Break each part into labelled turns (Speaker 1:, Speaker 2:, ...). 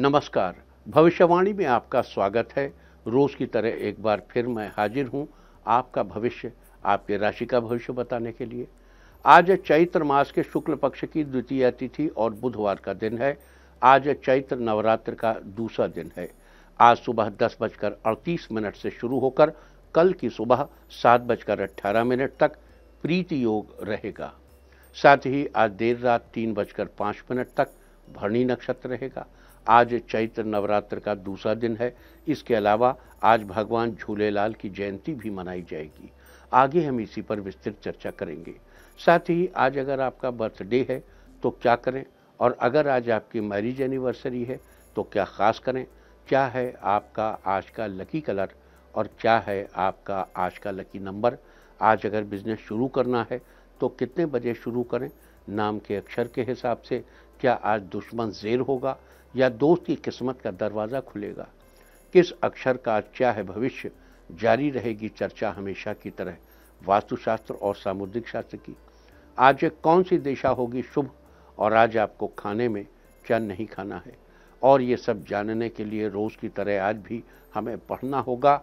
Speaker 1: नमस्कार भविष्यवाणी में आपका स्वागत है रोज की तरह एक बार फिर मैं हाजिर हूं आपका भविष्य आपके राशि का भविष्य बताने के लिए आज चैत्र मास के शुक्ल पक्ष की द्वितीय तिथि और बुधवार का दिन है आज चैत्र नवरात्र का दूसरा दिन है आज सुबह दस बजकर अड़तीस मिनट से शुरू होकर कल की सुबह सात बजकर अट्ठारह मिनट तक प्रीति योग रहेगा साथ ही आज देर रात तीन बजकर पाँच मिनट तक भरणी नक्षत्र रहेगा आज चैत्र नवरात्र का दूसरा दिन है इसके अलावा आज भगवान झूलेलाल की जयंती भी मनाई जाएगी आगे हम इसी पर विस्तृत चर्चा करेंगे साथ ही आज अगर आपका बर्थडे है तो क्या करें और अगर आज आपकी मैरिज एनिवर्सरी है तो क्या ख़ास करें क्या है आपका आज का लकी कलर और क्या है आपका आज का लकी नंबर आज अगर बिज़नेस शुरू करना है तो कितने बजे शुरू करें नाम के अक्षर के हिसाब से क्या आज दुश्मन जेर होगा या दोस्त की किस्मत का दरवाज़ा खुलेगा किस अक्षर का क्या है भविष्य जारी रहेगी चर्चा हमेशा की तरह वास्तुशास्त्र और सामुद्रिक शास्त्र की आज कौन सी दिशा होगी शुभ और आज आपको खाने में क्या नहीं खाना है और ये सब जानने के लिए रोज़ की तरह आज भी हमें पढ़ना होगा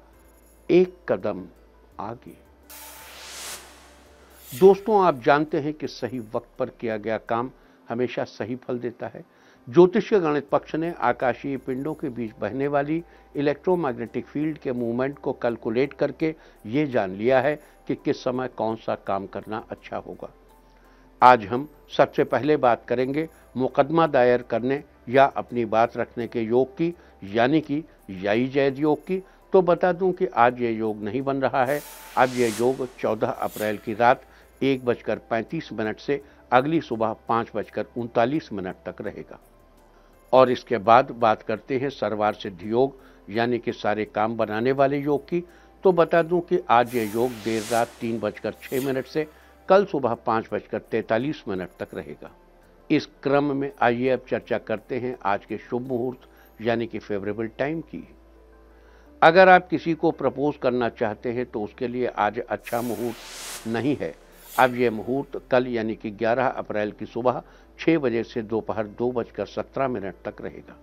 Speaker 1: एक कदम आगे दोस्तों आप जानते हैं कि सही वक्त पर किया गया काम हमेशा सही फल देता है ज्योतिषीय गणित पक्ष ने आकाशीय पिंडों के बीच बहने वाली इलेक्ट्रोमैग्नेटिक फील्ड के मूवमेंट को कैलकुलेट करके ये जान लिया है कि किस समय कौन सा काम करना अच्छा होगा आज हम सबसे पहले बात करेंगे मुकदमा दायर करने या अपनी बात रखने के योग की यानी कि यही जैद योग की तो बता दूं कि आज ये योग नहीं बन रहा है आज ये योग 14 अप्रैल की रात एक बजकर पैंतीस मिनट से अगली सुबह पाँच बजकर उनतालीस मिनट तक रहेगा और इसके बाद बात करते हैं सरवार सिद्ध योग यानी कि सारे काम बनाने वाले योग की तो बता दूं कि आज ये योग देर रात तीन बजकर छः मिनट से कल सुबह पाँच बजकर तैंतालीस मिनट तक रहेगा इस क्रम में आइए अब चर्चा करते हैं आज के शुभ मुहूर्त यानी कि फेवरेबल टाइम की अगर आप किसी को प्रपोज करना चाहते हैं तो उसके लिए आज अच्छा मुहूर्त नहीं है अब यह मुहूर्त कल यानी कि 11 अप्रैल की सुबह 6 बजे से दोपहर दो, दो बजकर सत्रह मिनट तक रहेगा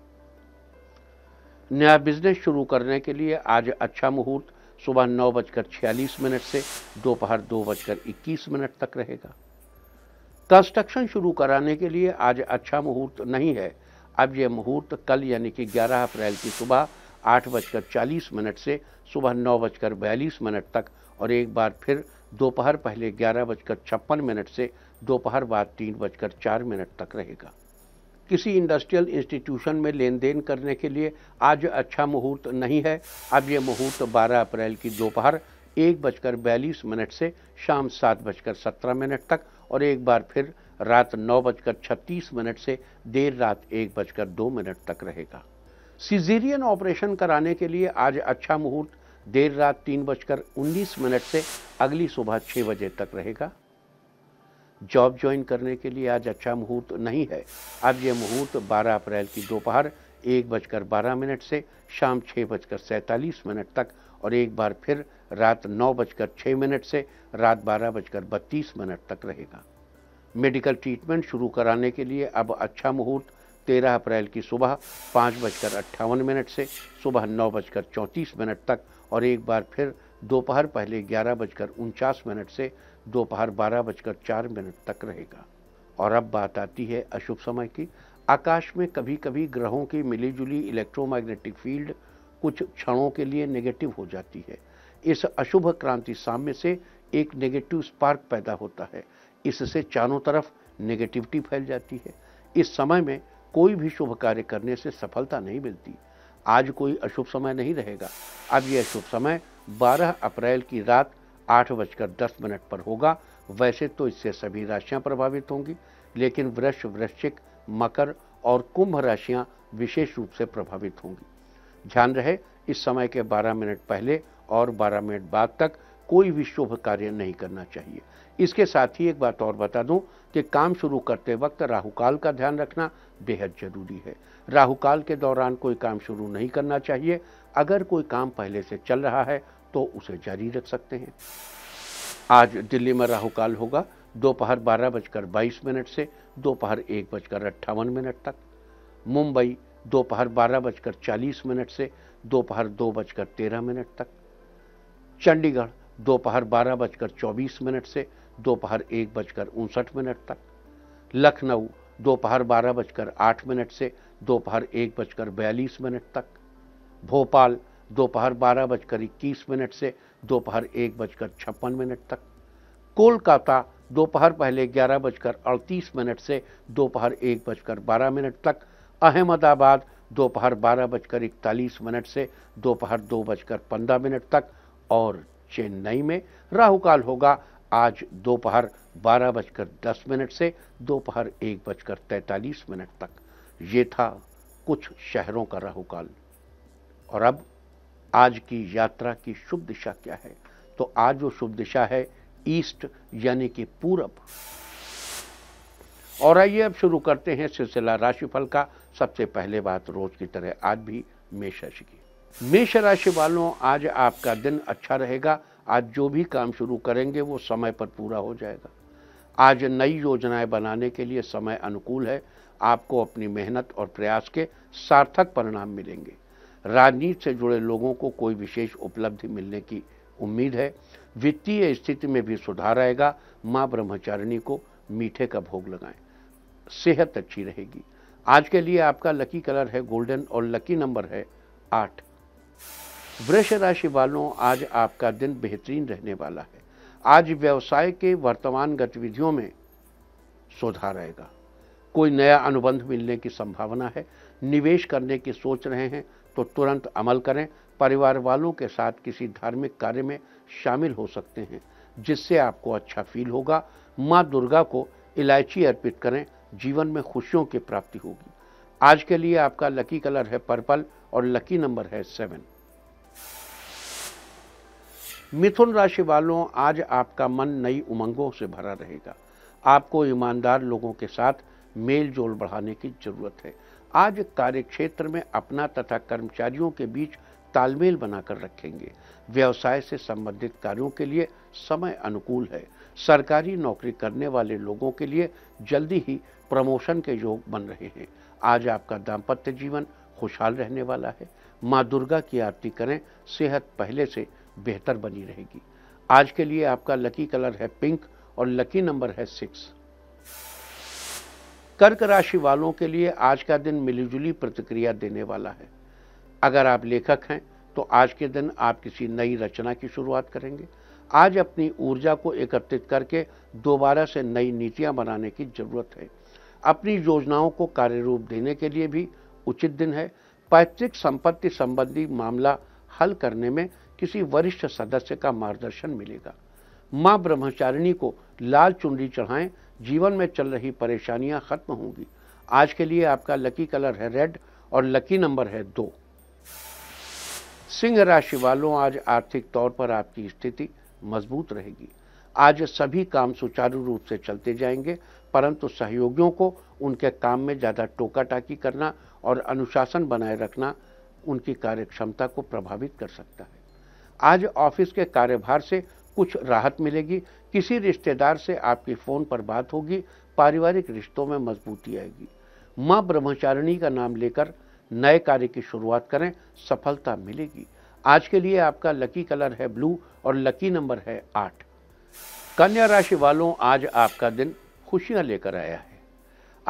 Speaker 1: नया बिजनेस शुरू करने के लिए आज अच्छा मुहूर्त सुबह नौ बजकर छियालीस मिनट से दोपहर दो, दो बजकर इक्कीस मिनट तक रहेगा कंस्ट्रक्शन शुरू कराने के लिए आज अच्छा मुहूर्त नहीं है अब यह मुहूर्त कल यानी कि 11 अप्रैल की सुबह आठ बजकर चालीस मिनट से सुबह नौ बजकर बयालीस मिनट तक और एक बार फिर दोपहर पहले ग्यारह बजकर छप्पन मिनट से दोपहर बाद तीन बजकर चार मिनट तक रहेगा किसी इंडस्ट्रियल इंस्टीट्यूशन में लेन देन करने के लिए आज अच्छा मुहूर्त नहीं है अब ये मुहूर्त 12 अप्रैल की दोपहर एक बजकर बयालीस मिनट से शाम सात बजकर सत्रह मिनट तक और एक बार फिर रात नौ बजकर छत्तीस मिनट से देर रात एक बजकर दो मिनट तक रहेगा सीजीरियन ऑपरेशन कराने के लिए आज अच्छा मुहूर्त देर रात तीन बजकर उन्नीस मिनट से अगली सुबह छः बजे तक रहेगा जॉब ज्वाइन करने के लिए आज अच्छा मुहूर्त नहीं है अब यह मुहूर्त 12 अप्रैल की दोपहर एक बजकर बारह मिनट से शाम छः बजकर सैंतालीस मिनट तक और एक बार फिर रात नौ बजकर छः मिनट से रात बारह बजकर बत्तीस मिनट तक रहेगा मेडिकल ट्रीटमेंट शुरू कराने के लिए अब अच्छा मुहूर्त तेरह अप्रैल की सुबह पाँच बजकर अट्ठावन मिनट से सुबह नौ बजकर चौंतीस मिनट तक और एक बार फिर दोपहर पहले ग्यारह बजकर उनचास मिनट से दोपहर बारह बजकर चार मिनट तक रहेगा और अब बात आती है अशुभ समय की आकाश में कभी कभी ग्रहों की मिलीजुली इलेक्ट्रोमैग्नेटिक फील्ड कुछ क्षणों के लिए नेगेटिव हो जाती है इस अशुभ क्रांति साम्य से एक नेगेटिव स्पार्क पैदा होता है इससे चारों तरफ नेगेटिविटी फैल जाती है इस समय में कोई भी शुभ कार्य करने से सफलता नहीं मिलती आज कोई अशुभ समय नहीं रहेगा अब यह अशुभ समय 12 अप्रैल की रात आठ बजकर दस मिनट पर होगा वैसे तो इससे सभी राशियां प्रभावित होंगी लेकिन वृक्ष वृश्चिक मकर और कुंभ राशियां विशेष रूप से प्रभावित होंगी ध्यान रहे इस समय के 12 मिनट पहले और 12 मिनट बाद तक कोई भी शुभ कार्य नहीं करना चाहिए इसके साथ ही एक बात और बता दूं कि काम शुरू करते वक्त राहुकाल का ध्यान रखना बेहद जरूरी है राहुकाल के दौरान कोई काम शुरू नहीं करना चाहिए अगर कोई काम पहले से चल रहा है तो उसे जारी रख सकते हैं आज दिल्ली में राहुकाल होगा दोपहर बारह बजकर बाईस मिनट से दोपहर एक बजकर अट्ठावन मिनट तक मुंबई दोपहर बारह बजकर चालीस मिनट से दोपहर दो बजकर तेरह मिनट तक चंडीगढ़ दोपहर बारह बजकर चौबीस मिनट से दोपहर एक बजकर उनसठ मिनट तक लखनऊ दोपहर बारह बजकर आठ मिनट से दोपहर एक बजकर बयालीस मिनट तक भोपाल दोपहर बारह बजकर इक्कीस मिनट से दोपहर एक बजकर छप्पन मिनट तक कोलकाता दोपहर पहले ग्यारह बजकर अड़तीस मिनट से दोपहर एक बजकर बारह मिनट तक अहमदाबाद दोपहर बारह बजकर इकतालीस मिनट से दोपहर दो बजकर पंद्रह मिनट तक और चेन्नई में राहुकाल होगा आज दोपहर बारह बजकर दस मिनट से दोपहर एक बजकर तैतालीस मिनट तक ये था कुछ शहरों का राहुकाल और अब आज की यात्रा की शुभ दिशा क्या है तो आज वो शुभ दिशा है ईस्ट यानी कि पूरब और आइए अब शुरू करते हैं सिलसिला राशिफल का सबसे पहले बात रोज की तरह आज भी मेष राशि की मेष राशि वालों आज आपका दिन अच्छा रहेगा आज जो भी काम शुरू करेंगे वो समय पर पूरा हो जाएगा आज नई योजनाएं बनाने के लिए समय अनुकूल है आपको अपनी मेहनत और प्रयास के सार्थक परिणाम मिलेंगे राजनीति से जुड़े लोगों को कोई विशेष उपलब्धि मिलने की उम्मीद है वित्तीय स्थिति में भी सुधार आएगा माँ ब्रह्मचारिणी को मीठे का भोग लगाएं सेहत अच्छी रहेगी आज के लिए आपका लकी कलर है गोल्डन और लकी नंबर है आठ वृष राशि वालों आज आपका दिन बेहतरीन रहने वाला है आज व्यवसाय के वर्तमान गतिविधियों में सुधार आएगा कोई नया अनुबंध मिलने की संभावना है निवेश करने की सोच रहे हैं तो तुरंत अमल करें परिवार वालों के साथ किसी धार्मिक कार्य में शामिल हो सकते हैं जिससे आपको अच्छा फील होगा माँ दुर्गा को इलायची अर्पित करें जीवन में खुशियों की प्राप्ति होगी आज के लिए आपका लकी कलर है पर्पल और लकी नंबर है सेवन मिथुन राशि वालों आज आपका मन नई उमंगों से भरा रहेगा आपको ईमानदार लोगों के साथ मेल जोल बढ़ाने की जरूरत है आज कार्यक्षेत्र में अपना तथा कर्मचारियों के बीच तालमेल बनाकर रखेंगे व्यवसाय से संबंधित कार्यों के लिए समय अनुकूल है सरकारी नौकरी करने वाले लोगों के लिए जल्दी ही प्रमोशन के योग बन रहे हैं आज आपका दाम्पत्य जीवन खुशहाल रहने वाला है माँ दुर्गा की आरती करें सेहत पहले से बेहतर बनी रहेगी आज के लिए आपका लकी कलर है पिंक और लकी नंबर है सिक्स कर्क राशि वालों के लिए आज का दिन मिलीजुली प्रतिक्रिया देने वाला है अगर आप लेखक हैं तो आज के दिन आप किसी नई रचना की शुरुआत करेंगे आज अपनी ऊर्जा को एकत्रित करके दोबारा से नई नीतियां बनाने की जरूरत है अपनी योजनाओं को कार्य रूप देने के लिए भी उचित दिन है पैतृक संपत्ति संबंधी मामला हल करने में किसी वरिष्ठ सदस्य का मार्गदर्शन मिलेगा माँ ब्रह्मचारिणी को लाल चुनरी चढ़ाएं जीवन में चल रही परेशानियां खत्म होंगी आज के लिए आपका लकी कलर है रेड और लकी नंबर है दो सिंह राशि वालों आज आर्थिक तौर पर आपकी स्थिति मजबूत रहेगी आज सभी काम सुचारू रूप से चलते जाएंगे परंतु सहयोगियों को उनके काम में ज़्यादा टोकाटाकी करना और अनुशासन बनाए रखना उनकी कार्यक्षमता को प्रभावित कर सकता है आज ऑफिस के कार्यभार से कुछ राहत मिलेगी किसी रिश्तेदार से आपकी फ़ोन पर बात होगी पारिवारिक रिश्तों में मजबूती आएगी माँ ब्रह्मचारिणी का नाम लेकर नए कार्य की शुरुआत करें सफलता मिलेगी आज के लिए आपका लकी कलर है ब्लू और लकी नंबर है आठ कन्या राशि वालों आज आपका दिन खुशियां लेकर आया है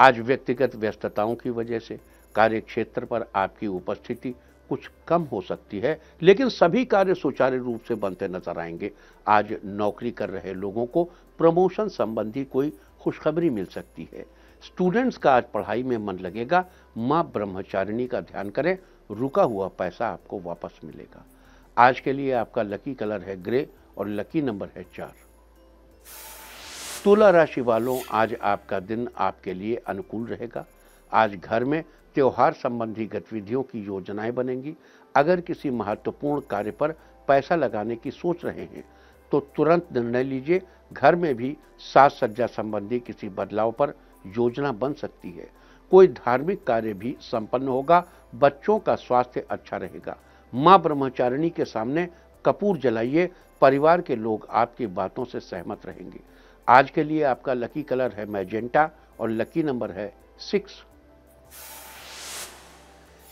Speaker 1: आज व्यक्तिगत व्यस्तताओं की वजह से कार्यक्षेत्र पर आपकी उपस्थिति कुछ कम हो सकती है लेकिन सभी कार्य सुचारू रूप से बनते नजर आएंगे आज नौकरी कर रहे लोगों को प्रमोशन संबंधी कोई खुशखबरी मिल सकती है स्टूडेंट्स का आज पढ़ाई में मन लगेगा माँ ब्रह्मचारिणी का ध्यान करें रुका हुआ पैसा आपको वापस मिलेगा आज के लिए आपका लकी कलर है ग्रे और लकी नंबर है चार तुला राशि वालों आज आपका दिन आपके लिए अनुकूल रहेगा आज घर में त्यौहार संबंधी गतिविधियों की योजनाएं बनेंगी अगर किसी महत्वपूर्ण कार्य पर पैसा लगाने की सोच रहे हैं तो तुरंत निर्णय लीजिए घर में भी साज सज्जा संबंधी किसी बदलाव पर योजना बन सकती है कोई धार्मिक कार्य भी संपन्न होगा बच्चों का स्वास्थ्य अच्छा रहेगा माँ ब्रह्मचारिणी के सामने कपूर जलाइए परिवार के लोग आपकी बातों से सहमत रहेंगे आज के लिए आपका लकी कलर है मैजेंटा और लकी नंबर है सिक्स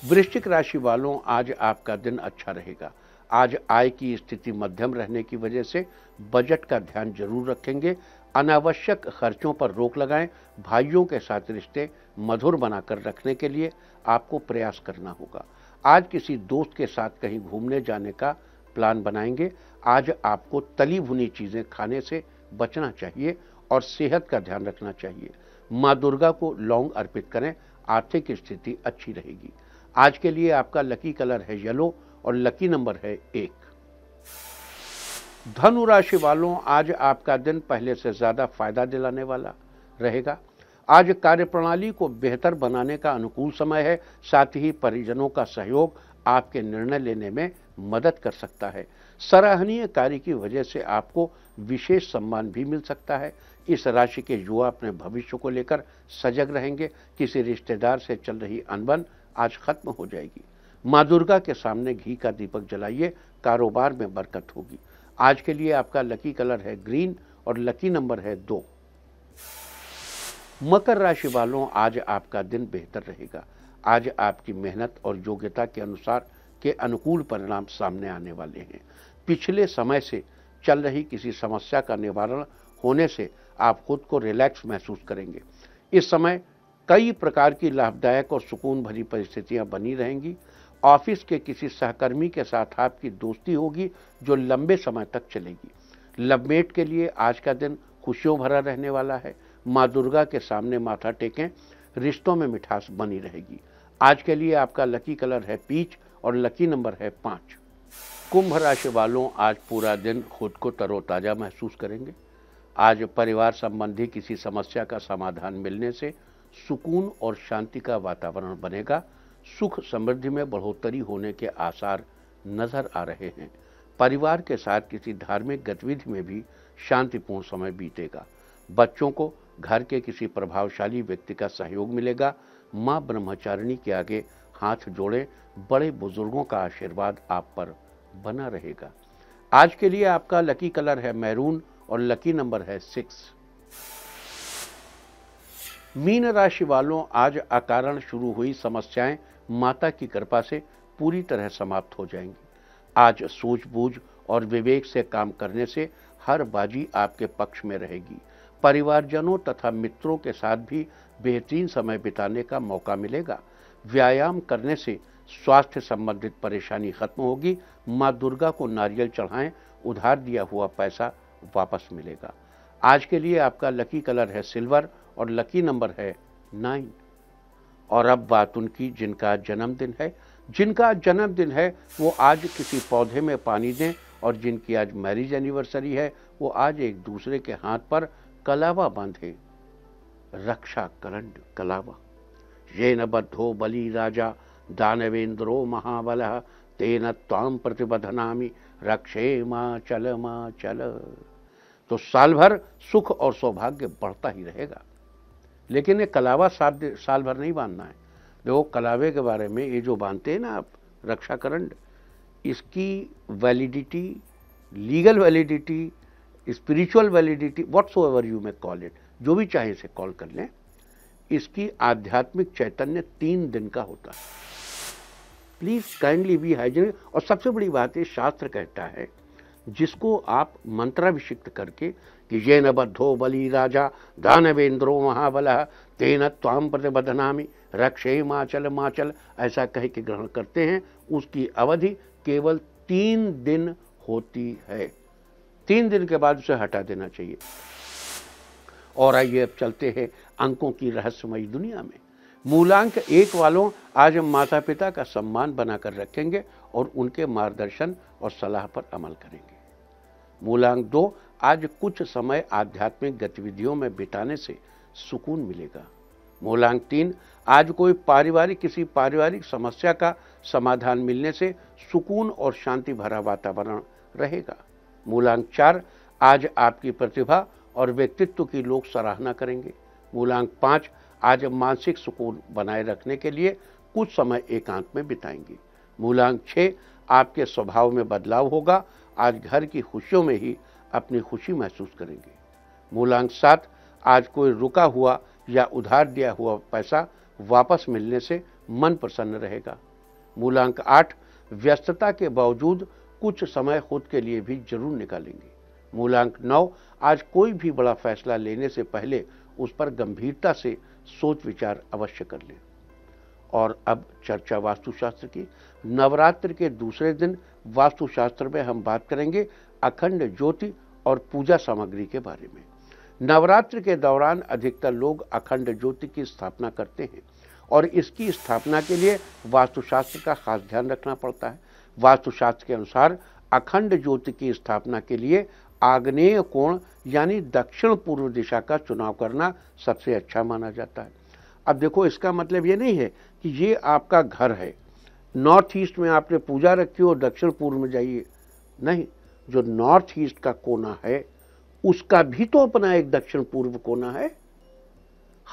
Speaker 1: वृश्चिक राशि वालों आज आपका दिन अच्छा रहेगा आज आय की स्थिति मध्यम रहने की वजह से बजट का ध्यान जरूर रखेंगे अनावश्यक खर्चों पर रोक लगाएं भाइयों के साथ रिश्ते मधुर बनाकर रखने के लिए आपको प्रयास करना होगा आज किसी दोस्त के साथ कहीं घूमने जाने का प्लान बनाएंगे आज आपको तली भुनी चीज़ें खाने से बचना चाहिए और सेहत का ध्यान रखना चाहिए माँ दुर्गा को लौंग अर्पित करें आर्थिक स्थिति अच्छी रहेगी आज के लिए आपका लकी कलर है येलो और लकी नंबर है एक धनु राशि वालों आज आपका दिन पहले से ज्यादा फायदा दिलाने वाला रहेगा आज कार्यप्रणाली को बेहतर बनाने का अनुकूल समय है साथ ही परिजनों का सहयोग आपके निर्णय लेने में मदद कर सकता है सराहनीय कार्य की वजह से आपको विशेष सम्मान भी मिल सकता है इस राशि के युवा अपने भविष्य को लेकर सजग रहेंगे किसी रिश्तेदार से चल रही अनबन आज खत्म हो जाएगी माँ दुर्गा के सामने घी का दीपक जलाइए कारोबार में बरकत होगी आज के लिए आपका लकी कलर है ग्रीन और लकी नंबर है दो मकर राशि वालों आज आपका दिन बेहतर रहेगा आज आपकी मेहनत और योग्यता के अनुसार के अनुकूल परिणाम सामने आने वाले हैं पिछले समय से चल रही किसी समस्या का निवारण होने से आप खुद को रिलैक्स महसूस करेंगे इस समय कई प्रकार की लाभदायक और सुकून भरी परिस्थितियां बनी रहेंगी ऑफिस के किसी सहकर्मी के साथ आपकी दोस्ती होगी जो लंबे समय तक चलेगी लवमेट के लिए आज का दिन खुशियों भरा रहने वाला है माँ दुर्गा के सामने माथा टेकें रिश्तों में मिठास बनी रहेगी आज के लिए आपका लकी कलर है पीच और लकी नंबर है पाँच कुंभ राशि वालों आज पूरा दिन खुद को तरोताज़ा महसूस करेंगे आज परिवार संबंधी किसी समस्या का समाधान मिलने से सुकून और शांति का वातावरण बनेगा सुख समृद्धि में बढ़ोतरी होने के आसार नजर आ रहे हैं परिवार के साथ किसी धार्मिक गतिविधि में भी शांतिपूर्ण समय बीतेगा बच्चों को घर के किसी प्रभावशाली व्यक्ति का सहयोग मिलेगा माँ ब्रह्मचारिणी के आगे हाथ जोड़े बड़े बुजुर्गों का आशीर्वाद आप पर बना रहेगा आज के लिए आपका लकी कलर है मैरून और लकी नंबर है सिक्स मीन राशि वालों आज अकारण शुरू हुई समस्याएं माता की कृपा से पूरी तरह समाप्त हो जाएंगी आज सूझबूझ और विवेक से काम करने से हर बाजी आपके पक्ष में रहेगी परिवारजनों तथा मित्रों के साथ भी बेहतरीन समय बिताने का मौका मिलेगा व्यायाम करने से स्वास्थ्य संबंधित परेशानी खत्म होगी माँ दुर्गा को नारियल चढ़ाएं उधार दिया हुआ पैसा वापस मिलेगा आज के लिए आपका लकी कलर है सिल्वर और लकी नंबर है नाइन और अब बात उनकी जिनका जन्मदिन है जिनका जन्मदिन है वो आज किसी पौधे में पानी दें और जिनकी आज मैरिज एनिवर्सरी है वो आज एक दूसरे के हाथ पर कलावा बांधे रक्षा करंड कलावा ये बद्धो बली राजा दानवेंद्रो महाबल तेन ताम प्रतिबधनामी रक्षे मा चल मा चल तो साल भर सुख और सौभाग्य बढ़ता ही रहेगा लेकिन ये कलावा साल साल भर नहीं बांधना है देखो कलावे के बारे में ये जो बांधते हैं ना आप रक्षा इसकी validity legal validity spiritual validity whatsoever you may call it जो भी चाहे इसे कॉल कर लें इसकी आध्यात्मिक चैतन्य तीन दिन का होता है प्लीज़ काइंडली बी हाइजीनिक और सबसे बड़ी बात ये शास्त्र कहता है जिसको आप मंत्राभिषिक्त करके कि न बद्धो बली राजा दानवेंद्रो महाबल तेन त्वाम प्रतिबधनामी रक्षे माचल माचल ऐसा कह के ग्रहण करते हैं उसकी अवधि केवल तीन दिन होती है तीन दिन के बाद उसे हटा देना चाहिए और आइए अब चलते हैं अंकों की रहस्यमयी दुनिया में मूलांक एक वालों आज हम माता पिता का सम्मान बनाकर रखेंगे और उनके मार्गदर्शन और सलाह पर अमल करेंगे मूलांक दो आज कुछ समय आध्यात्मिक गतिविधियों में बिताने से सुकून मिलेगा मूलांक तीन आज कोई पारिवारिक किसी पारिवारिक समस्या का समाधान मिलने से सुकून और शांति भरा वातावरण रहेगा मूलांक चार आज आपकी प्रतिभा और व्यक्तित्व की लोग सराहना करेंगे मूलांक पाँच आज मानसिक सुकून बनाए रखने के लिए कुछ समय एकांत में बिताएंगे मूलांक छः आपके स्वभाव में बदलाव होगा आज घर की खुशियों में ही अपनी खुशी महसूस करेंगे मूलांक सात आज कोई रुका हुआ या उधार दिया हुआ पैसा वापस मिलने से मन प्रसन्न रहेगा मूलांक आठ व्यस्तता के बावजूद कुछ समय खुद के लिए भी जरूर निकालेंगे मूलांक नौ आज कोई भी बड़ा फैसला लेने से पहले उस पर गंभीरता से सोच विचार अवश्य कर लें और अब चर्चा वास्तुशास्त्र की नवरात्र के दूसरे दिन वास्तुशास्त्र में हम बात करेंगे अखंड ज्योति और पूजा सामग्री के बारे में नवरात्र के दौरान अधिकतर लोग अखंड ज्योति की स्थापना करते हैं और इसकी स्थापना के लिए वास्तुशास्त्र का खास ध्यान रखना पड़ता है वास्तुशास्त्र के अनुसार अखंड ज्योति की स्थापना के लिए आग्नेय कोण यानी दक्षिण पूर्व दिशा का चुनाव करना सबसे अच्छा माना जाता है अब देखो इसका मतलब ये नहीं है कि ये आपका घर है नॉर्थ ईस्ट में आपने पूजा रखी हो दक्षिण पूर्व में जाइए नहीं जो नॉर्थ ईस्ट का कोना है उसका भी तो अपना एक दक्षिण पूर्व कोना है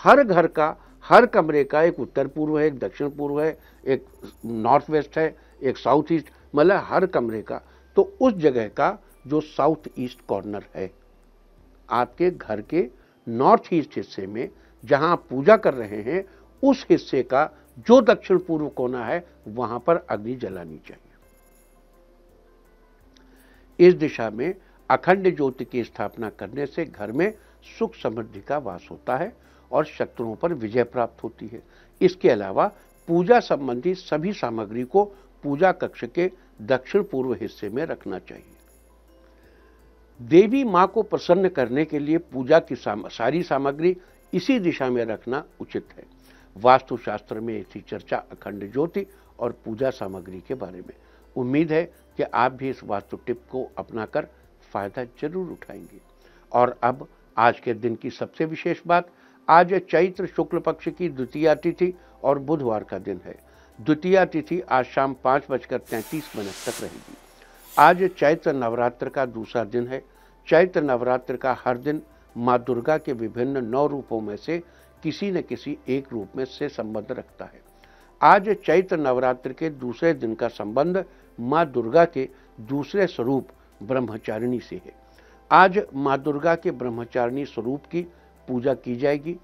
Speaker 1: हर घर का हर कमरे का एक उत्तर पूर्व है एक दक्षिण पूर्व है एक नॉर्थ वेस्ट है एक साउथ ईस्ट मतलब हर कमरे का तो उस जगह का जो साउथ ईस्ट कॉर्नर है आपके घर के नॉर्थ ईस्ट हिस्से में जहां आप पूजा कर रहे हैं उस हिस्से का जो दक्षिण पूर्व कोना है वहां पर अग्नि जलानी चाहिए इस दिशा में अखंड ज्योति की स्थापना करने से घर में सुख समृद्धि का वास होता है और शत्रुओं पर विजय प्राप्त होती है इसके अलावा पूजा संबंधी सभी सामग्री को पूजा कक्ष के दक्षिण पूर्व हिस्से में रखना चाहिए देवी मां को प्रसन्न करने के लिए पूजा की साम, सारी सामग्री इसी दिशा में रखना उचित है वास्तुशास्त्र में ऐसी चर्चा अखंड ज्योति और पूजा सामग्री के बारे में उम्मीद है कि आप भी इस वास्तु टिप को अपनाकर फायदा जरूर उठाएंगे और अब आज के दिन की सबसे विशेष बात आज चैत्र शुक्ल पक्ष की द्वितीय तिथि और बुधवार का दिन है द्वितीय तिथि आज शाम पाँच बजकर तैंतीस मिनट तक रहेगी आज चैत्र नवरात्र का दूसरा दिन है चैत्र नवरात्र का हर दिन माँ दुर्गा के विभिन्न नौ रूपों में से किसी न किसी एक रूप में से संबंध रखता है आज चैत्र नवरात्र के दूसरे दिन का संबंध माँ दुर्गा के दूसरे स्वरूप ब्रह्मचारिणी से है आज माँ दुर्गा के ब्रह्मचारिणी स्वरूप की पूजा की जाएगी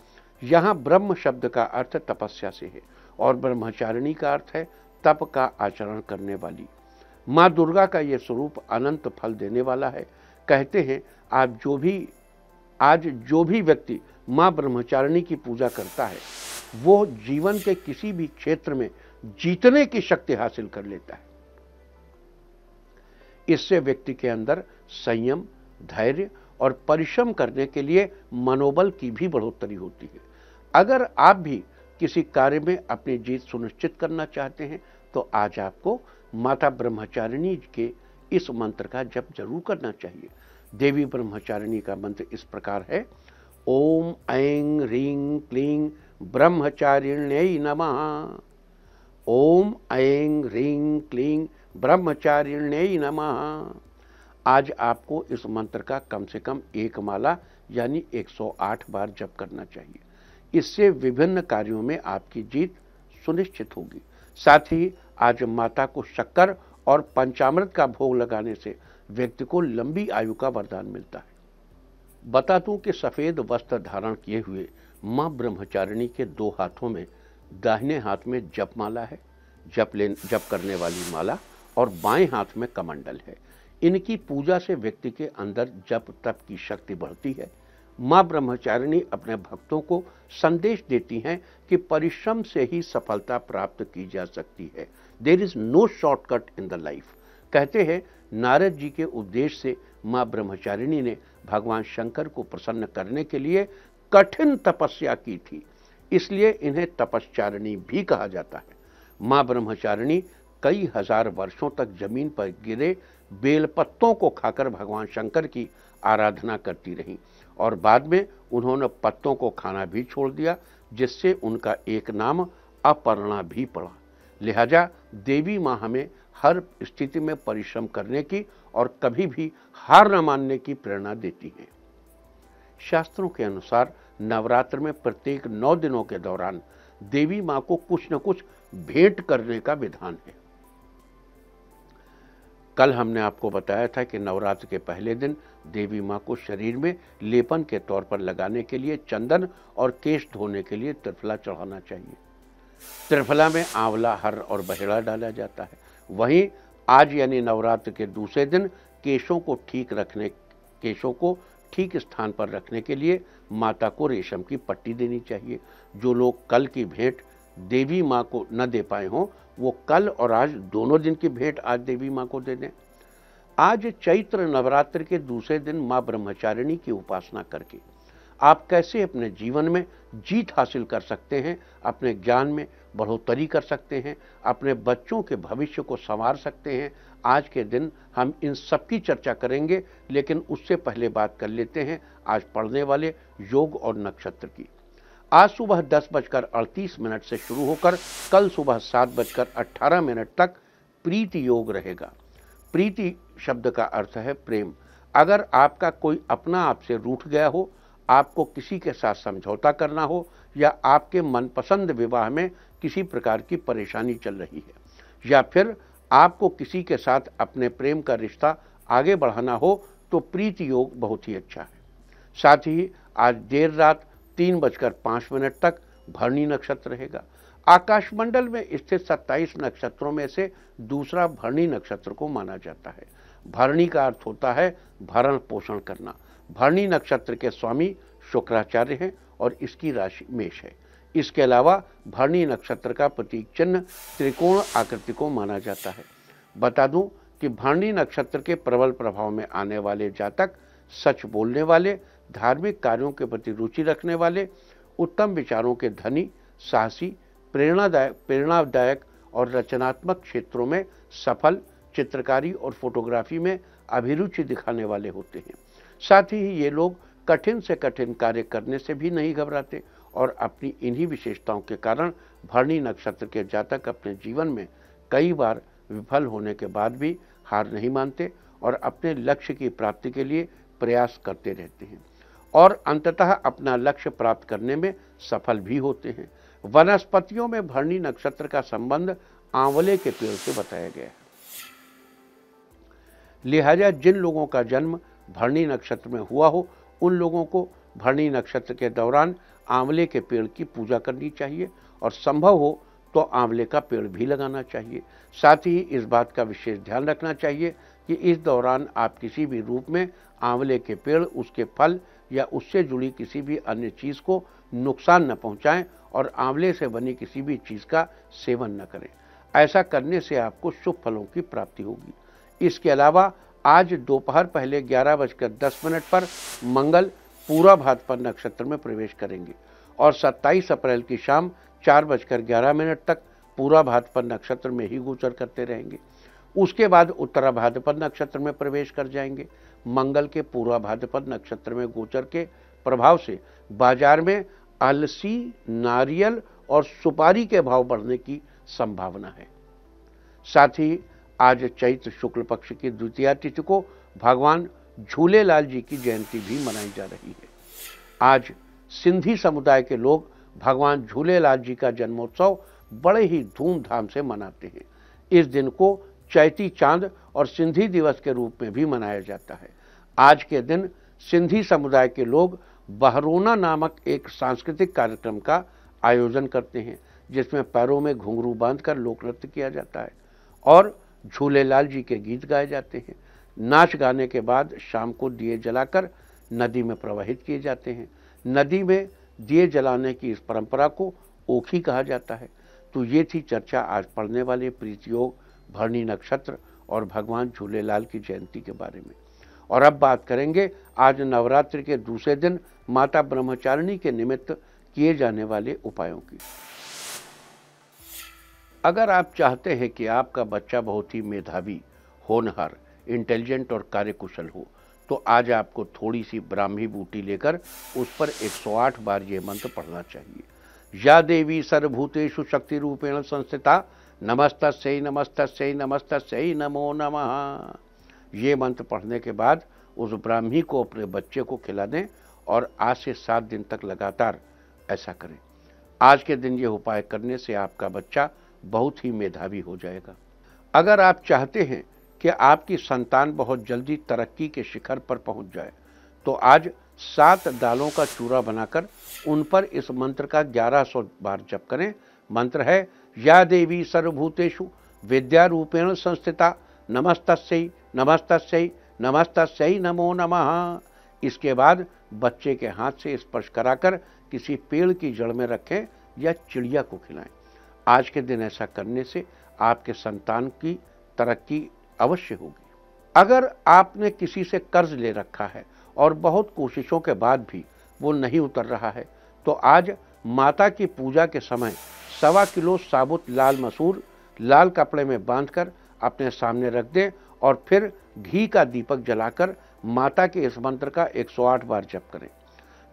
Speaker 1: यहाँ ब्रह्म शब्द का अर्थ तपस्या से है और ब्रह्मचारिणी का अर्थ है तप का आचरण करने वाली माँ दुर्गा का यह स्वरूप अनंत फल देने वाला है कहते हैं आप जो भी आज जो भी व्यक्ति माँ ब्रह्मचारिणी की पूजा करता है वो जीवन के किसी भी क्षेत्र में जीतने की शक्ति हासिल कर लेता है इससे व्यक्ति के अंदर संयम धैर्य और परिश्रम करने के लिए मनोबल की भी बढ़ोतरी होती है अगर आप भी किसी कार्य में अपनी जीत सुनिश्चित करना चाहते हैं तो आज आपको माता ब्रह्मचारिणी के इस मंत्र का जप जरूर करना चाहिए देवी ब्रह्मचारिणी का मंत्र इस प्रकार है ओम ऐं ह्रीं क्लीं ब्रह्मचारिण्य नमः ओम ऐं ह्रीं क्लीं ब्रह्मचारिण्य नमः आज आपको इस मंत्र का कम से कम एक माला यानी 108 बार जप करना चाहिए इससे विभिन्न कार्यों में आपकी जीत सुनिश्चित होगी साथ ही आज माता को शक्कर और पंचामृत का भोग लगाने से व्यक्ति को लंबी आयु का वरदान मिलता है बता दूं कि सफ़ेद वस्त्र धारण किए हुए माँ ब्रह्मचारिणी के दो हाथों में दाहिने हाथ में जप माला है जप ले जप करने वाली माला और बाएं हाथ में कमंडल है इनकी पूजा से व्यक्ति के अंदर जप तप की शक्ति बढ़ती है माँ ब्रह्मचारिणी अपने भक्तों को संदेश देती हैं कि परिश्रम से ही सफलता प्राप्त की जा सकती है there is no shortcut in the life कहते हैं नारद जी के उपदेश से माँ ब्रह्मचारिणी ने भगवान शंकर को प्रसन्न करने के लिए कठिन तपस्या की थी इसलिए इन्हें तपस्चारिणी भी कहा जाता है माँ ब्रह्मचारिणी कई हजार वर्षों तक जमीन पर गिरे बेलपत्तों को खाकर भगवान शंकर की आराधना करती रहीं और बाद में उन्होंने पत्तों को खाना भी छोड़ दिया जिससे उनका एक नाम अपर्णा भी पड़ा लिहाजा देवी माँ हमें हर स्थिति में परिश्रम करने की और कभी भी हार न मानने की प्रेरणा देती है शास्त्रों के अनुसार नवरात्र में प्रत्येक नौ दिनों के दौरान देवी मां को कुछ न कुछ भेंट करने का विधान है कल हमने आपको बताया था कि नवरात्र के पहले दिन देवी मां को शरीर में लेपन के तौर पर लगाने के लिए चंदन और केश धोने के लिए त्रिफला चढ़ाना चाहिए त्रिफला में आंवला हर और बहेड़ा डाला जाता है वहीं आज यानी नवरात्र के दूसरे दिन केशों को ठीक रखने केशों को ठीक स्थान पर रखने के लिए माता को रेशम की पट्टी देनी चाहिए जो लोग कल की भेंट देवी माँ को न दे पाए हों वो कल और आज दोनों दिन की भेंट आज देवी माँ को दे दें आज चैत्र नवरात्र के दूसरे दिन माँ ब्रह्मचारिणी की उपासना करके आप कैसे अपने जीवन में जीत हासिल कर सकते हैं अपने ज्ञान में बढ़ोतरी कर सकते हैं अपने बच्चों के भविष्य को संवार सकते हैं आज के दिन हम इन सब की चर्चा करेंगे लेकिन उससे पहले बात कर लेते हैं आज पढ़ने वाले योग और नक्षत्र की आज सुबह दस बजकर अड़तीस मिनट से शुरू होकर कल सुबह सात बजकर अट्ठारह मिनट तक प्रीति योग रहेगा प्रीति शब्द का अर्थ है प्रेम अगर आपका कोई अपना आपसे रूठ गया हो आपको किसी के साथ समझौता करना हो या आपके मनपसंद विवाह में किसी प्रकार की परेशानी चल रही है या फिर आपको किसी के साथ अपने प्रेम का रिश्ता आगे बढ़ाना हो तो प्रीति योग बहुत ही अच्छा है साथ ही आज देर रात तीन बजकर पाँच मिनट तक भरणी नक्षत्र रहेगा आकाशमंडल में स्थित 27 नक्षत्रों में से दूसरा भरणी नक्षत्र को माना जाता है भरणी का अर्थ होता है भरण पोषण करना भरणी नक्षत्र के स्वामी शुक्राचार्य हैं और इसकी राशि मेष है इसके अलावा भरणी नक्षत्र का प्रतीक चिन्ह त्रिकोण आकृति को माना जाता है बता दूं कि भरणी नक्षत्र के प्रबल प्रभाव में आने वाले जातक सच बोलने वाले धार्मिक कार्यों के प्रति रुचि रखने वाले उत्तम विचारों के धनी साहसी प्रेरणादायक प्रेरणादायक और रचनात्मक क्षेत्रों में सफल चित्रकारी और फोटोग्राफी में अभिरुचि दिखाने वाले होते हैं साथ ही ये लोग कठिन से कठिन कार्य करने से भी नहीं घबराते और अपनी इन्हीं विशेषताओं के कारण भरणी नक्षत्र के जातक अपने जीवन में कई बार विफल होने के बाद भी हार नहीं मानते और अपने लक्ष्य की प्राप्ति के लिए प्रयास करते रहते हैं और अंततः अपना लक्ष्य प्राप्त करने में सफल भी होते हैं वनस्पतियों में भरणी नक्षत्र का संबंध आंवले के पेड़ से बताया गया है लिहाजा जिन लोगों का जन्म भरणी नक्षत्र में हुआ हो उन लोगों को भरणी नक्षत्र के दौरान आंवले के पेड़ की पूजा करनी चाहिए और संभव हो तो आंवले का पेड़ भी लगाना चाहिए साथ ही इस बात का विशेष ध्यान रखना चाहिए कि इस दौरान आप किसी भी रूप में आंवले के पेड़ उसके फल या उससे जुड़ी किसी भी अन्य चीज़ को नुकसान न पहुंचाएं और आंवले से बनी किसी भी चीज़ का सेवन न करें ऐसा करने से आपको शुभ फलों की प्राप्ति होगी इसके अलावा आज दोपहर पहले ग्यारह बजकर दस मिनट पर मंगल पूरा भाजपा नक्षत्र में प्रवेश करेंगे और 27 अप्रैल की शाम चार बजकर ग्यारह मिनट तक पूरा भाजपा नक्षत्र में ही गोचर करते रहेंगे उसके बाद उत्तरा भाद्रपद नक्षत्र में प्रवेश कर जाएंगे मंगल के पूरा भाद्रपद नक्षत्र में गोचर के प्रभाव से बाजार में अलसी नारियल और सुपारी के भाव बढ़ने की संभावना है साथ ही आज चैत्र शुक्ल पक्ष की द्वितीय तिथि को भगवान झूलेलाल जी की जयंती भी मनाई जा रही है आज सिंधी समुदाय के लोग भगवान झूलेलाल जी का जन्मोत्सव बड़े ही धूमधाम से मनाते हैं इस दिन को चैती चांद और सिंधी दिवस के रूप में भी मनाया जाता है आज के दिन सिंधी समुदाय के लोग बहरोना नामक एक सांस्कृतिक कार्यक्रम का आयोजन करते हैं जिसमें पैरों में घुंघरू बांधकर लोक नृत्य किया जाता है और झूले लाल जी के गीत गाए जाते हैं नाच गाने के बाद शाम को दिए जलाकर नदी में प्रवाहित किए जाते हैं नदी में दिए जलाने की इस परंपरा को ओखी कहा जाता है तो ये थी चर्चा आज पढ़ने वाले प्रीतियोग योग भरणी नक्षत्र और भगवान झूलेलाल की जयंती के बारे में और अब बात करेंगे आज नवरात्र के दूसरे दिन माता ब्रह्मचारिणी के निमित्त किए जाने वाले उपायों की अगर आप चाहते हैं कि आपका बच्चा बहुत ही मेधावी होनहार इंटेलिजेंट और कार्यकुशल हो तो आज आपको थोड़ी सी ब्राह्मी बूटी लेकर उस पर 108 बार ये मंत्र पढ़ना चाहिए या देवी सर्वभूतेषु शक्ति रूपेण संस्थिता नमस्त सही नमस्त सही नमस्त सही नमो नम ये मंत्र पढ़ने के बाद उस ब्राह्मी को अपने बच्चे को खिला दें और आज से सात दिन तक लगातार ऐसा करें आज के दिन ये उपाय करने से आपका बच्चा बहुत ही मेधावी हो जाएगा अगर आप चाहते हैं कि आपकी संतान बहुत जल्दी तरक्की के शिखर पर पहुंच जाए तो आज सात दालों का चूरा बनाकर उन पर इस मंत्र का ग्यारह सौ बार जप करें मंत्र है या देवी सर्वभूतेषु विद्या रूपेण संस्थिता नमस्त नमस्त नमस्त नमो नम इसके बाद बच्चे के हाथ से स्पर्श कराकर किसी पेड़ की जड़ में रखें या चिड़िया को खिलाएं आज के दिन ऐसा करने से आपके संतान की तरक्की अवश्य होगी अगर आपने किसी से कर्ज ले रखा है और बहुत कोशिशों के बाद भी वो नहीं उतर रहा है तो आज माता की पूजा के समय सवा किलो साबुत लाल मसूर लाल कपड़े में बांधकर अपने सामने रख दें और फिर घी का दीपक जलाकर माता के इस मंत्र का 108 बार जप करें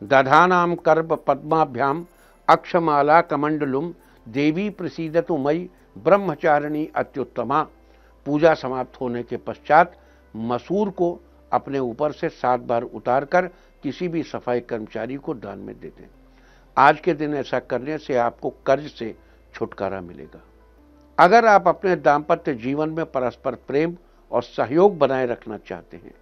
Speaker 1: दधानाम कर्ब पद्माभ्याम अक्षमाला कमंडलुम देवी प्रसिदतु मई ब्रह्मचारिणी अत्युत्तमा पूजा समाप्त होने के पश्चात मसूर को अपने ऊपर से सात बार उतारकर किसी भी सफाई कर्मचारी को दान में दे दें आज के दिन ऐसा करने से आपको कर्ज से छुटकारा मिलेगा अगर आप अपने दाम्पत्य जीवन में परस्पर प्रेम और सहयोग बनाए रखना चाहते हैं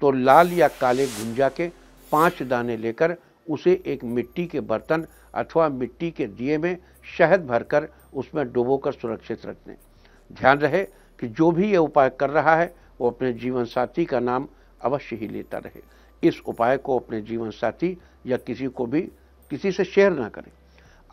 Speaker 1: तो लाल या काले गुंजा के पांच दाने लेकर उसे एक मिट्टी के बर्तन अथवा मिट्टी के दिए में शहद भरकर उसमें डुबोकर सुरक्षित रख दें ध्यान रहे कि जो भी ये उपाय कर रहा है वो अपने जीवन साथी का नाम अवश्य ही लेता रहे इस उपाय को अपने जीवन साथी या किसी को भी किसी से शेयर ना करें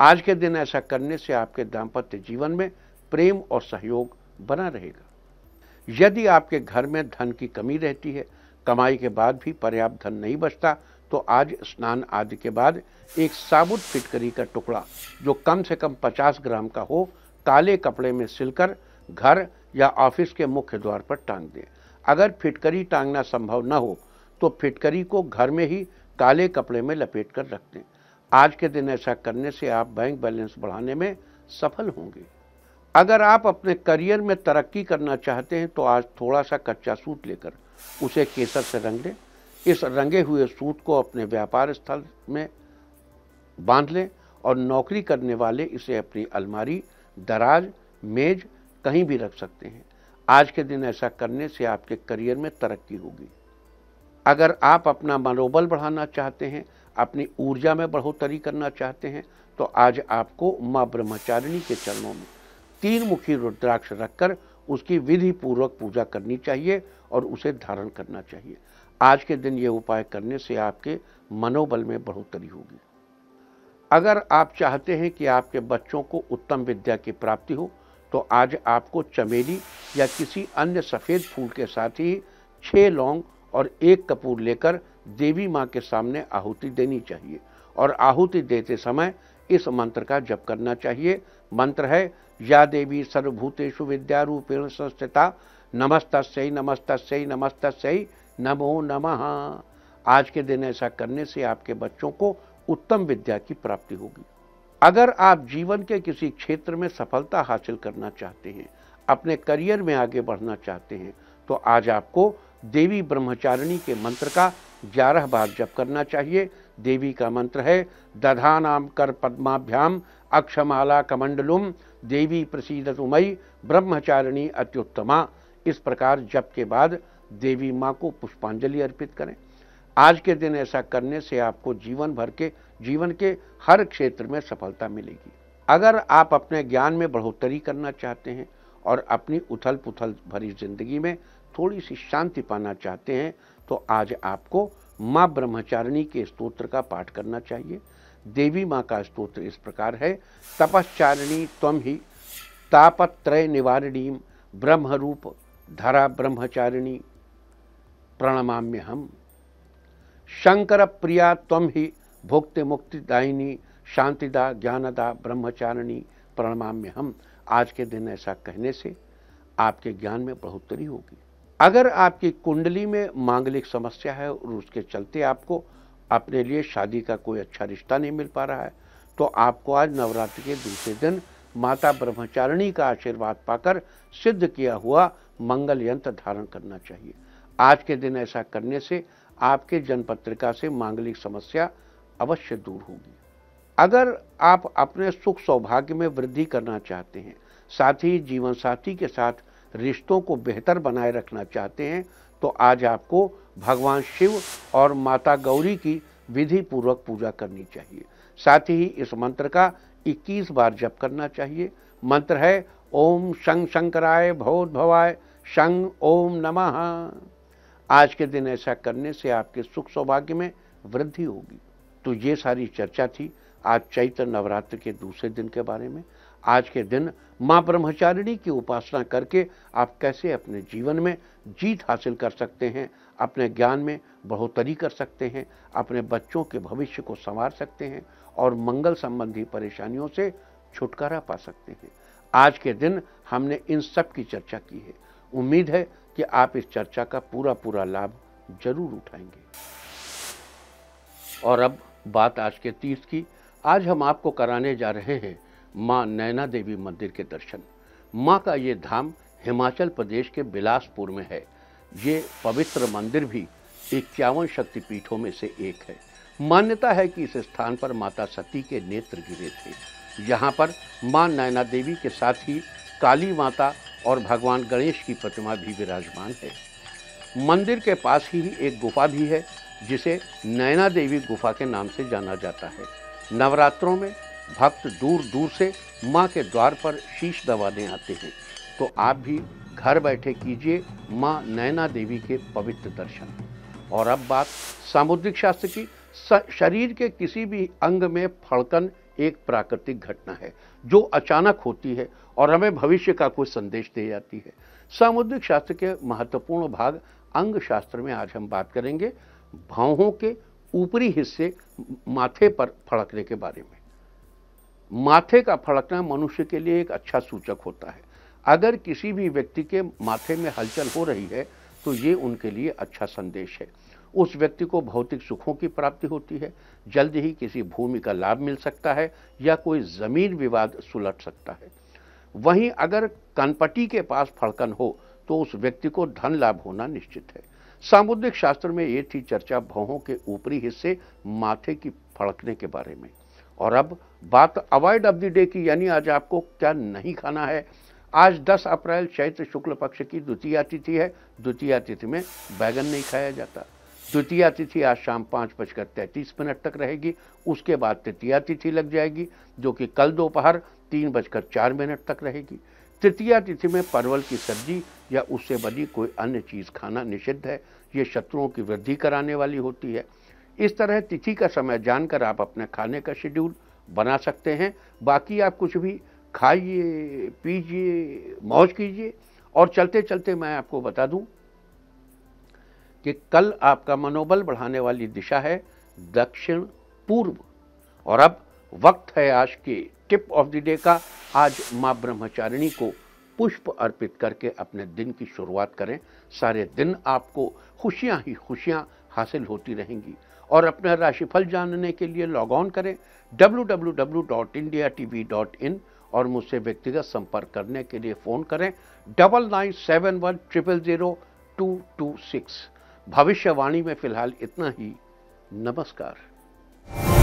Speaker 1: आज के दिन ऐसा करने से आपके दाम्पत्य जीवन में प्रेम और सहयोग बना रहेगा यदि आपके घर में धन की कमी रहती है कमाई के बाद भी पर्याप्त धन नहीं बचता तो आज स्नान आदि के बाद एक साबुत फिटकरी का टुकड़ा जो कम से कम 50 ग्राम का हो काले कपड़े में सिलकर घर या ऑफिस के मुख्य द्वार पर टांग दें अगर फिटकरी टांगना संभव न हो तो फिटकरी को घर में ही काले कपड़े में लपेट कर रख दें आज के दिन ऐसा करने से आप बैंक बैलेंस बढ़ाने में सफल होंगे अगर आप अपने करियर में तरक्की करना चाहते हैं तो आज थोड़ा सा कच्चा सूट लेकर उसे केसर से रंग दें इस रंगे हुए सूत को अपने व्यापार स्थल में बांध लें और नौकरी करने वाले इसे अपनी अलमारी दराज मेज कहीं भी रख सकते हैं आज के दिन ऐसा करने से आपके करियर में तरक्की होगी अगर आप अपना मनोबल बढ़ाना चाहते हैं अपनी ऊर्जा में बढ़ोतरी करना चाहते हैं तो आज आपको माँ ब्रह्मचारिणी के चरणों में तीन मुखी रुद्राक्ष रखकर उसकी विधि पूर्वक पूजा करनी चाहिए और उसे धारण करना चाहिए आज के दिन ये उपाय करने से आपके मनोबल में बढ़ोतरी होगी अगर आप चाहते हैं कि आपके बच्चों को उत्तम विद्या की प्राप्ति हो तो आज आपको चमेली या किसी अन्य सफ़ेद फूल के साथ ही छः लौंग और एक कपूर लेकर देवी माँ के सामने आहुति देनी चाहिए और आहुति देते समय इस मंत्र का जप करना चाहिए मंत्र है या देवी सर्वभूतेषु विद्या रूपेण संस्थिता सही नमस्त सही नमो नमः आज के दिन ऐसा करने से आपके बच्चों को उत्तम विद्या की प्राप्ति होगी अगर आप जीवन के किसी क्षेत्र में सफलता हासिल करना चाहते हैं अपने करियर में आगे बढ़ना चाहते हैं तो आज आपको देवी ब्रह्मचारिणी के मंत्र का ग्यारह बार जप करना चाहिए देवी का मंत्र है दधा नाम कर पद्माभ्याम अक्षमाला कमंडलुम देवी प्रसीदतुमयी ब्रह्मचारिणी अत्युत्तमा इस प्रकार जप के बाद देवी माँ को पुष्पांजलि अर्पित करें आज के दिन ऐसा करने से आपको जीवन भर के जीवन के हर क्षेत्र में सफलता मिलेगी अगर आप अपने ज्ञान में बढ़ोतरी करना चाहते हैं और अपनी उथल पुथल भरी जिंदगी में थोड़ी सी शांति पाना चाहते हैं तो आज आपको माँ ब्रह्मचारिणी के स्तोत्र का पाठ करना चाहिए देवी माँ का स्तोत्र इस प्रकार है तपश्चारिणी तम ही तापत्रय निवारणीम ब्रह्मरूप धरा ब्रह्मचारिणी प्रणमाम्य हम शंकर प्रिया तम ही भुक्ति मुक्ति दायिनी शांतिदा ज्ञानदा ब्रह्मचारिणी प्रणमाम्य हम आज के दिन ऐसा कहने से आपके ज्ञान में बढ़ोतरी होगी अगर आपकी कुंडली में मांगलिक समस्या है और उसके चलते आपको अपने लिए शादी का कोई अच्छा रिश्ता नहीं मिल पा रहा है तो आपको आज नवरात्रि के दूसरे दिन माता ब्रह्मचारिणी का आशीर्वाद पाकर सिद्ध किया हुआ मंगल यंत्र धारण करना चाहिए आज के दिन ऐसा करने से आपके जनपत्रिका से मांगलिक समस्या अवश्य दूर होगी अगर आप अपने सुख सौभाग्य में वृद्धि करना चाहते हैं साथ ही जीवन साथी के साथ रिश्तों को बेहतर बनाए रखना चाहते हैं तो आज आपको भगवान शिव और माता गौरी की विधि पूर्वक पूजा करनी चाहिए साथ ही इस मंत्र का 21 बार जप करना चाहिए मंत्र है ओम शं शंकराय भवोद्भवाय शं ओम नमः आज के दिन ऐसा करने से आपके सुख सौभाग्य में वृद्धि होगी तो ये सारी चर्चा थी आज चैत्र नवरात्र के दूसरे दिन के बारे में आज के दिन माँ ब्रह्मचारिणी की उपासना करके आप कैसे अपने जीवन में जीत हासिल कर सकते हैं अपने ज्ञान में बढ़ोतरी कर सकते हैं अपने बच्चों के भविष्य को संवार सकते हैं और मंगल संबंधी परेशानियों से छुटकारा पा सकते हैं आज के दिन हमने इन सब की चर्चा की है उम्मीद है कि आप इस चर्चा का पूरा पूरा लाभ जरूर उठाएंगे और अब बात आज के तीर्थ की आज हम आपको कराने जा रहे हैं माँ नैना देवी मंदिर के दर्शन माँ का ये धाम हिमाचल प्रदेश के बिलासपुर में है ये पवित्र मंदिर भी इक्यावन शक्तिपीठों में से एक है मान्यता है कि इस स्थान पर माता सती के नेत्र गिरे थे यहाँ पर माँ नैना देवी के साथ ही काली माता और भगवान गणेश की प्रतिमा भी विराजमान है मंदिर के पास ही एक गुफा भी है जिसे नैना देवी गुफा के नाम से जाना जाता है नवरात्रों में भक्त दूर दूर से माँ के द्वार पर शीश दबाने आते हैं तो आप भी घर बैठे कीजिए माँ नैना देवी के पवित्र दर्शन और अब बात सामुद्रिक शास्त्र की शरीर के किसी भी अंग में फड़कन एक प्राकृतिक घटना है जो अचानक होती है और हमें भविष्य का कुछ संदेश दे जाती है सामुद्रिक शास्त्र के महत्वपूर्ण भाग अंग शास्त्र में आज हम बात करेंगे भावों के ऊपरी हिस्से माथे पर फड़कने के बारे में माथे का फड़कना मनुष्य के लिए एक अच्छा सूचक होता है अगर किसी भी व्यक्ति के माथे में हलचल हो रही है तो ये उनके लिए अच्छा संदेश है उस व्यक्ति को भौतिक सुखों की प्राप्ति होती है जल्द ही किसी भूमि का लाभ मिल सकता है या कोई ज़मीन विवाद सुलट सकता है वहीं अगर कनपटी के पास फड़कन हो तो उस व्यक्ति को धन लाभ होना निश्चित है सामुद्रिक शास्त्र में ये थी चर्चा भवों के ऊपरी हिस्से माथे की फड़कने के बारे में और अब बात अवॉइड ऑफ द डे की यानी आज आपको क्या नहीं खाना है आज 10 अप्रैल चैत्र शुक्ल पक्ष की द्वितीय तिथि है द्वितीय तिथि में बैगन नहीं खाया जाता द्वितीय तिथि आज शाम पाँच बजकर तैंतीस मिनट तक रहेगी उसके बाद तृतीय तिथि लग जाएगी जो कि कल दोपहर तीन बजकर चार मिनट तक रहेगी तृतीया तिथि में परवल की सब्जी या उससे बनी कोई अन्य चीज़ खाना निषिद्ध है ये शत्रुओं की वृद्धि कराने वाली होती है इस तरह तिथि का समय जानकर आप अपने खाने का शेड्यूल बना सकते हैं बाकी आप कुछ भी खाइए पीजिए मौज कीजिए और चलते चलते मैं आपको बता दूं कि कल आपका मनोबल बढ़ाने वाली दिशा है दक्षिण पूर्व और अब वक्त है आज के टिप ऑफ द डे का आज माँ ब्रह्मचारिणी को पुष्प अर्पित करके अपने दिन की शुरुआत करें सारे दिन आपको खुशियाँ ही खुशियाँ हासिल होती रहेंगी और अपना राशिफल जानने के लिए लॉग ऑन करें डब्ल्यू और मुझसे व्यक्तिगत संपर्क करने के लिए फ़ोन करें double nine seven one triple zero two two six भविष्यवाणी में फिलहाल इतना ही नमस्कार